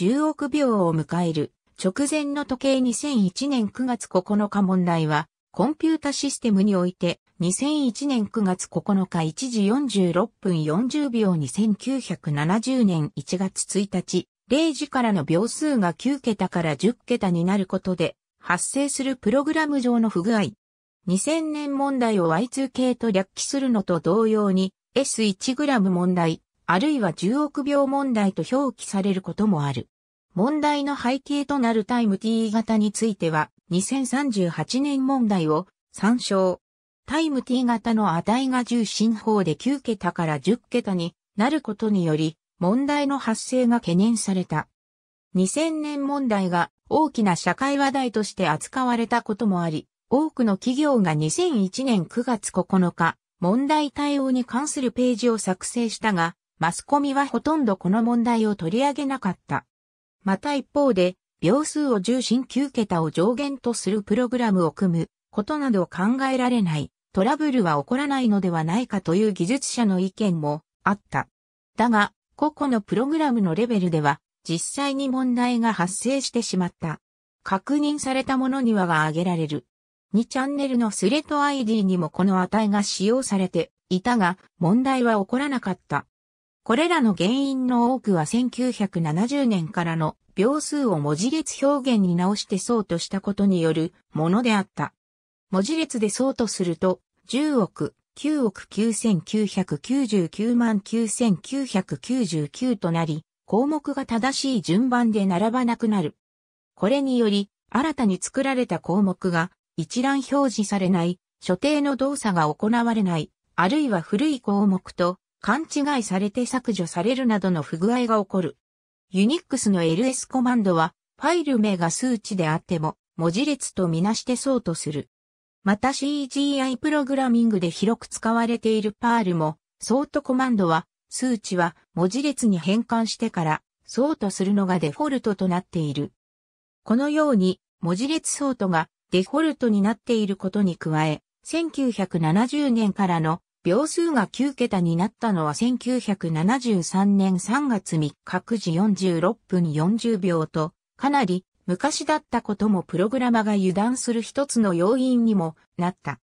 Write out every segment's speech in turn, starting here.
10億秒を迎える直前の時計2001年9月9日問題は、コンピュータシステムにおいて2001年9月9日1時46分40秒2 1970年1月1日0時からの秒数が9桁から10桁になることで発生するプログラム上の不具合。2000年問題を Y2 系と略記するのと同様に S1 グラム問題あるいは10億秒問題と表記されることもある。問題の背景となるタイム t 型については、2038年問題を参照。タイム t 型の値が重心進法で9桁から10桁になることにより、問題の発生が懸念された。2000年問題が大きな社会話題として扱われたこともあり、多くの企業が2001年9月9日、問題対応に関するページを作成したが、マスコミはほとんどこの問題を取り上げなかった。また一方で、秒数を重心9桁を上限とするプログラムを組むことなど考えられない、トラブルは起こらないのではないかという技術者の意見もあった。だが、個々のプログラムのレベルでは、実際に問題が発生してしまった。確認されたものにはが挙げられる。2チャンネルのスレッド ID にもこの値が使用されていたが、問題は起こらなかった。これらの原因の多くは1970年からの秒数を文字列表現に直してそうとしたことによるものであった。文字列でそうとすると、10億、9億9999万9999となり、項目が正しい順番で並ばなくなる。これにより、新たに作られた項目が一覧表示されない、所定の動作が行われない、あるいは古い項目と勘違いされて削除されるなどの不具合が起こる。ユニックスの ls コマンドは、ファイル名が数値であっても、文字列とみなしてそうとする。また CGI プログラミングで広く使われているパールも、ソートコマンドは、数値は文字列に変換してから、ソートするのがデフォルトとなっている。このように、文字列ソートがデフォルトになっていることに加え、1970年からの秒数が9桁になったのは1973年3月3日9時46分40秒と、かなり昔だったこともプログラマが油断する一つの要因にもなった。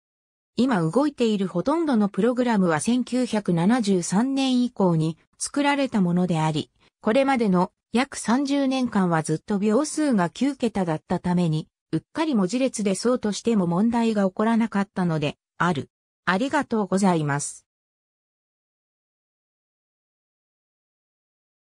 今動いているほとんどのプログラムは1973年以降に作られたものであり、これまでの約30年間はずっと秒数が9桁だったために、うっかり文字列でそうとしても問題が起こらなかったので、ある。ありがとうございます。